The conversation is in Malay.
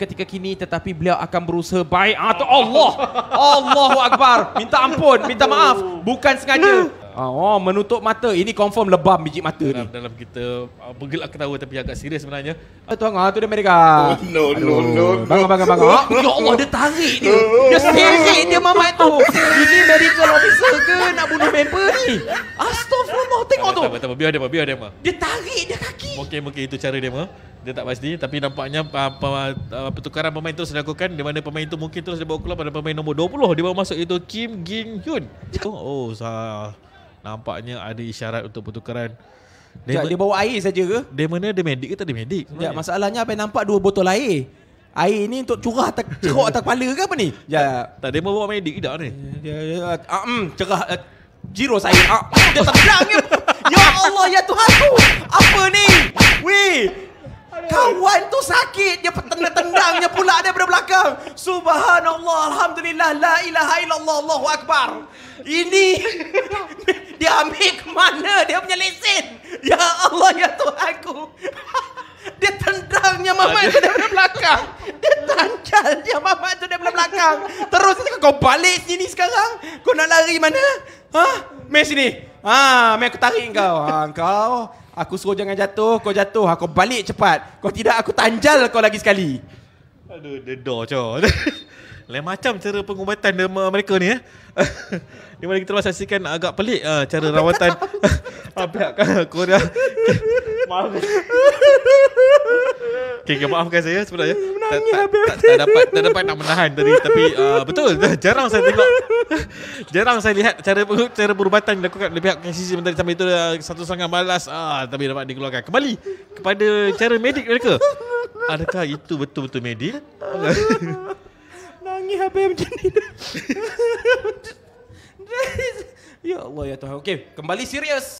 ketika kini tetapi beliau akan berusaha baik atau Allah Allahu akbar minta ampun minta maaf bukan sengaja oh menutup mata ini confirm lebam biji mata dalam, ni dalam kita uh, bergelak ketawa tapi agak serius sebenarnya Itu tuan ah tu dia mereka no no Aduh. no, no, bangga bangga. bang oh, ya Allah dia tarik dia dia seret dia mamat tu ini medical officer ke nak bunuh member ni astagfirullah tengok tu apa apa biar dia biar dia dia tarik dia mungkin mungkin itu cara dia dia tak pasti tapi nampaknya ah, ah, pertukaran pemain terus dilakukan di mana pemain itu mungkin terus dibawa keluar pada pemain nombor 20 dia baru masuk itu Kim Ging Hyun oh, oh sah. nampaknya ada isyarat untuk pertukaran dia, Jat, dia bawa air saja ke? Dia mana dia medik ke tadi medik? Ya, masalahnya apa nampak dua botol air. Air ini untuk curah atas cerok atas kepala ke apa ni? Ya. Tak dia bawa medik tak ni? Ya, ya, ya. Uh, cerah jiro ah, saya. Uh, dia tak bilang Allah ya Tuhan tu Apa ni Weh Kawan tu sakit Dia tendang-tendangnya pula daripada belakang Subhanallah Alhamdulillah La ilaha illallah Allahu Akbar Ini Dia ambil ke mana Dia punya lesen Ya Allah ya Tuhan ku Dia tendangnya mamat tu daripada belakang Dia tancal dia mamat tu daripada belakang Terus kau balik sini sekarang Kau nak lari mana Ha? Mari sini Ah, ha, mai aku tarik kau. Ha, kau aku suruh jangan jatuh, kau jatuh, aku ha, balik cepat. Kau tidak aku tanjal kau lagi sekali. Aduh, dedor cor. Lain macam cara pengubatan mereka ni eh. Di mana kita saksikan agak pelik uh, cara Abang rawatan ah, pihak Korea. Maaf. Eh. Okay, okay, maafkan saya sebenarnya. Menangis, tak, tak, tak, tak, dapat, tak dapat nak menahan tadi. Tapi uh, betul, jarang saya tengok Jarang saya lihat cara cara perubatan dilakukan oleh pihak KCC mentari sampai itu dah eh, satu sangat malas ah tapi dapat dikeluarkan kembali kepada cara medik mereka. Adakah itu betul-betul medik? Nangis habis macam ni. ya Allah ya Tuhan. Okay, kembali serius.